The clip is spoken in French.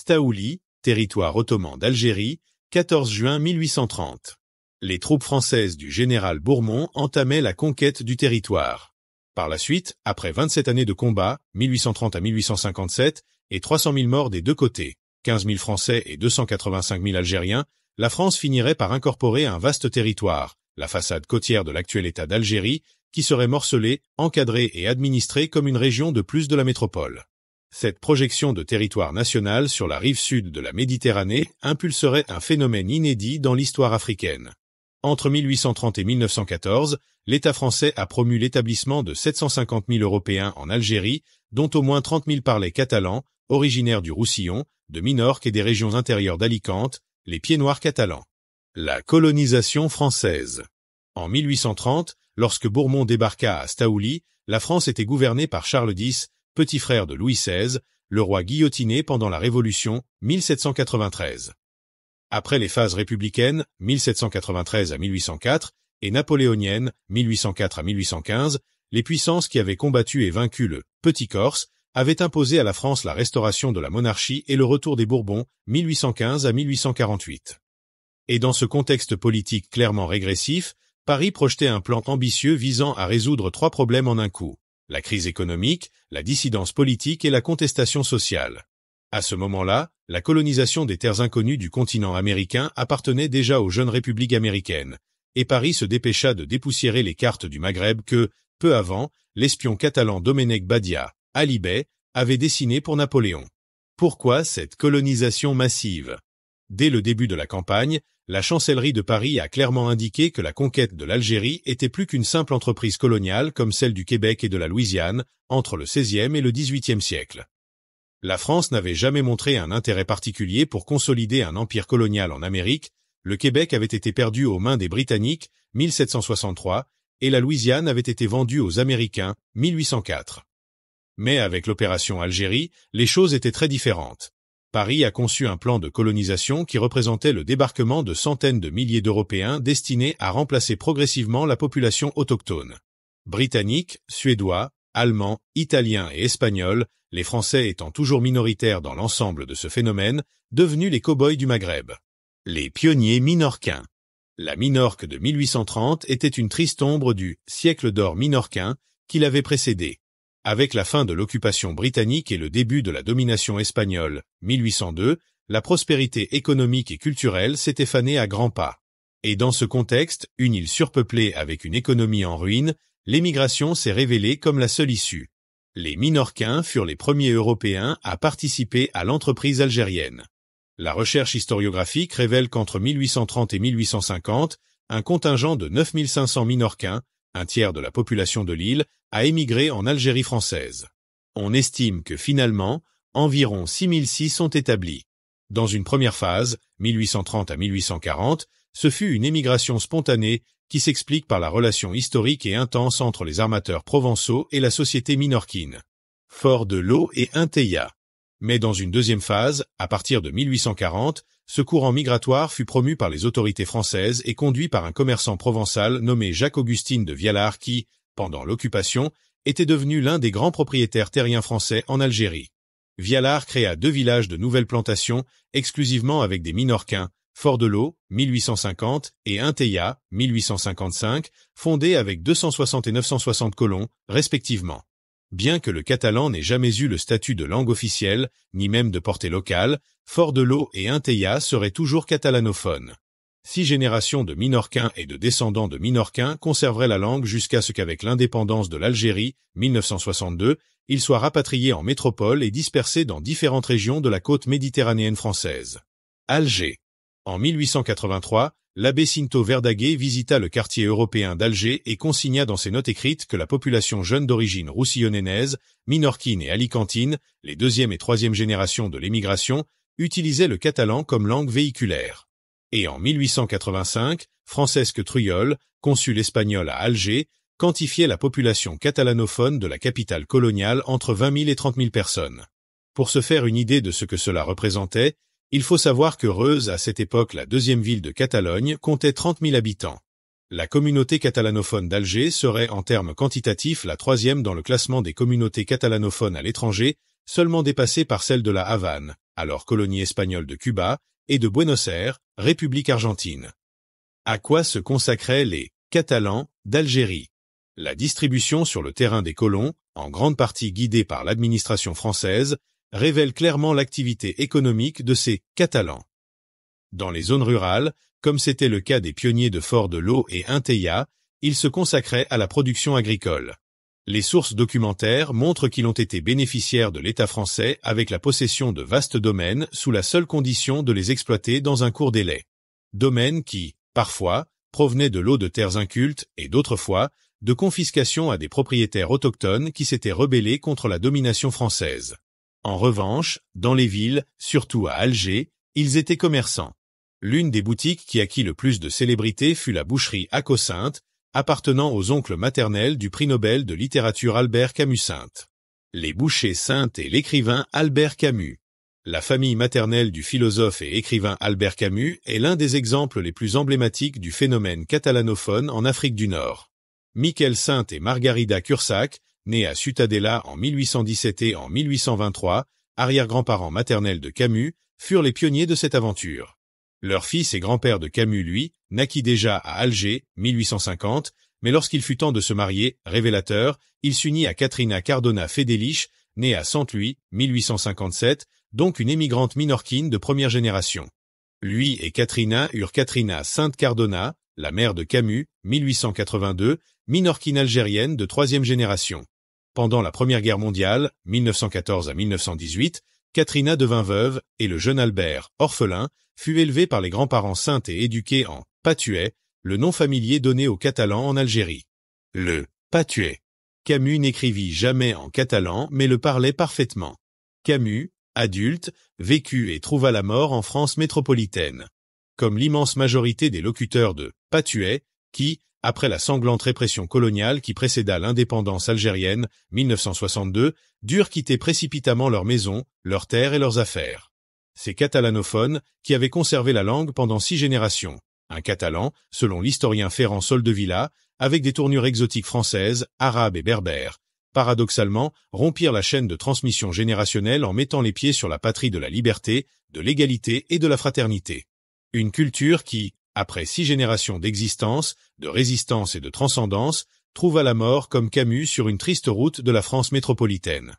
Staouli, territoire ottoman d'Algérie, 14 juin 1830. Les troupes françaises du général Bourmont entamaient la conquête du territoire. Par la suite, après 27 années de combat, 1830 à 1857, et 300 000 morts des deux côtés, 15 000 Français et 285 000 Algériens, la France finirait par incorporer un vaste territoire, la façade côtière de l'actuel État d'Algérie, qui serait morcelée, encadrée et administrée comme une région de plus de la métropole. Cette projection de territoire national sur la rive sud de la Méditerranée impulserait un phénomène inédit dans l'histoire africaine. Entre 1830 et 1914, l'État français a promu l'établissement de 750 000 Européens en Algérie, dont au moins 30 000 parlaient catalan, originaires du Roussillon, de Minorque et des régions intérieures d'Alicante, les pieds noirs catalans. La colonisation française En 1830, lorsque Bourmont débarqua à Staouli, la France était gouvernée par Charles X, petit frère de Louis XVI, le roi guillotiné pendant la Révolution, 1793. Après les phases républicaines, 1793 à 1804, et napoléoniennes, 1804 à 1815, les puissances qui avaient combattu et vaincu le « Petit Corse » avaient imposé à la France la restauration de la monarchie et le retour des Bourbons, 1815 à 1848. Et dans ce contexte politique clairement régressif, Paris projetait un plan ambitieux visant à résoudre trois problèmes en un coup la crise économique, la dissidence politique et la contestation sociale. À ce moment-là, la colonisation des terres inconnues du continent américain appartenait déjà aux jeunes républiques américaines, et Paris se dépêcha de dépoussiérer les cartes du Maghreb que, peu avant, l'espion catalan Domenech Badia, Alibey, avait dessiné pour Napoléon. Pourquoi cette colonisation massive Dès le début de la campagne, la chancellerie de Paris a clairement indiqué que la conquête de l'Algérie était plus qu'une simple entreprise coloniale comme celle du Québec et de la Louisiane entre le XVIe et le XVIIIe siècle. La France n'avait jamais montré un intérêt particulier pour consolider un empire colonial en Amérique, le Québec avait été perdu aux mains des Britanniques, 1763, et la Louisiane avait été vendue aux Américains, 1804. Mais avec l'opération Algérie, les choses étaient très différentes. Paris a conçu un plan de colonisation qui représentait le débarquement de centaines de milliers d'Européens destinés à remplacer progressivement la population autochtone. Britanniques, Suédois, Allemands, Italiens et Espagnols, les Français étant toujours minoritaires dans l'ensemble de ce phénomène, devenus les cow-boys du Maghreb. Les pionniers minorquins. La Minorque de 1830 était une triste ombre du « siècle d'or minorquin » qui l'avait précédé. Avec la fin de l'occupation britannique et le début de la domination espagnole, 1802, la prospérité économique et culturelle s'est fanée à grands pas. Et dans ce contexte, une île surpeuplée avec une économie en ruine, l'émigration s'est révélée comme la seule issue. Les Minorquins furent les premiers Européens à participer à l'entreprise algérienne. La recherche historiographique révèle qu'entre 1830 et 1850, un contingent de 9500 Minorquins, un tiers de la population de l'île, a émigré en Algérie française. On estime que finalement, environ six sont établis. Dans une première phase, 1830 à 1840, ce fut une émigration spontanée qui s'explique par la relation historique et intense entre les armateurs provençaux et la société minorquine. Fort de L'Eau et théia. Mais dans une deuxième phase, à partir de 1840, ce courant migratoire fut promu par les autorités françaises et conduit par un commerçant provençal nommé Jacques-Augustine de Vialard qui, pendant l'occupation, était devenu l'un des grands propriétaires terriens français en Algérie. Vialard créa deux villages de nouvelles plantations, exclusivement avec des minorquins, Fort de l'Eau, 1850, et Inteya, 1855, fondés avec 260 et 960 colons, respectivement. Bien que le catalan n'ait jamais eu le statut de langue officielle, ni même de portée locale, Fort de l'Eau et Inteia seraient toujours catalanophones. Six générations de Minorquins et de descendants de Minorquins conserveraient la langue jusqu'à ce qu'avec l'indépendance de l'Algérie, 1962, ils soient rapatriés en métropole et dispersés dans différentes régions de la côte méditerranéenne française. Alger en 1883, l'abbé Sinto Verdaguer visita le quartier européen d'Alger et consigna dans ses notes écrites que la population jeune d'origine roussillonnaise, minorquine et alicantine, les deuxième et troisième générations de l'émigration, utilisait le catalan comme langue véhiculaire. Et en 1885, Francesc Truyol, consul espagnol à Alger, quantifiait la population catalanophone de la capitale coloniale entre 20 000 et 30 000 personnes. Pour se faire une idée de ce que cela représentait, il faut savoir que Reus, à cette époque la deuxième ville de Catalogne, comptait 30 000 habitants. La communauté catalanophone d'Alger serait en termes quantitatifs la troisième dans le classement des communautés catalanophones à l'étranger, seulement dépassée par celle de la Havane, alors colonie espagnole de Cuba, et de Buenos Aires, République argentine. À quoi se consacraient les Catalans d'Algérie La distribution sur le terrain des colons, en grande partie guidée par l'administration française, révèle clairement l'activité économique de ces Catalans. Dans les zones rurales, comme c'était le cas des pionniers de Fort de l'Eau et Inteya, ils se consacraient à la production agricole. Les sources documentaires montrent qu'ils ont été bénéficiaires de l'État français avec la possession de vastes domaines sous la seule condition de les exploiter dans un court délai. Domaines qui, parfois, provenaient de l'eau de terres incultes et d'autres fois, de confiscation à des propriétaires autochtones qui s'étaient rebellés contre la domination française. En revanche, dans les villes, surtout à Alger, ils étaient commerçants. L'une des boutiques qui acquit le plus de célébrité fut la boucherie à appartenant aux oncles maternels du prix Nobel de littérature Albert Camus Sainte. Les bouchers Sainte et l'écrivain Albert Camus. La famille maternelle du philosophe et écrivain Albert Camus est l'un des exemples les plus emblématiques du phénomène catalanophone en Afrique du Nord. Michael Sainte et Margarida Cursac, né à Sutadella en 1817 et en 1823, arrière-grands-parents maternels de Camus, furent les pionniers de cette aventure. Leur fils et grand-père de Camus, lui, naquit déjà à Alger, 1850, mais lorsqu'il fut temps de se marier, révélateur, il s'unit à Katrina Cardona Fedelich, née à Saint-Louis, 1857, donc une émigrante minorquine de première génération. Lui et Katrina eurent Katrina Sainte Cardona, la mère de Camus, 1882, minorquine algérienne de troisième génération. Pendant la Première Guerre mondiale, 1914 à 1918, Katrina devint veuve et le jeune Albert, orphelin, fut élevé par les grands-parents saints et éduqué en patuet, le nom familier donné aux Catalans en Algérie. Le patuet. Camus n'écrivit jamais en catalan mais le parlait parfaitement. Camus, adulte, vécut et trouva la mort en France métropolitaine. Comme l'immense majorité des locuteurs de patuet, qui, après la sanglante répression coloniale qui précéda l'indépendance algérienne, 1962, durent quitter précipitamment leurs maisons, leurs terres et leurs affaires. Ces catalanophones, qui avaient conservé la langue pendant six générations, un catalan, selon l'historien Ferrand Soldevilla, avec des tournures exotiques françaises, arabes et berbères, paradoxalement, rompirent la chaîne de transmission générationnelle en mettant les pieds sur la patrie de la liberté, de l'égalité et de la fraternité. Une culture qui, après six générations d'existence, de résistance et de transcendance, trouva la mort comme Camus sur une triste route de la France métropolitaine.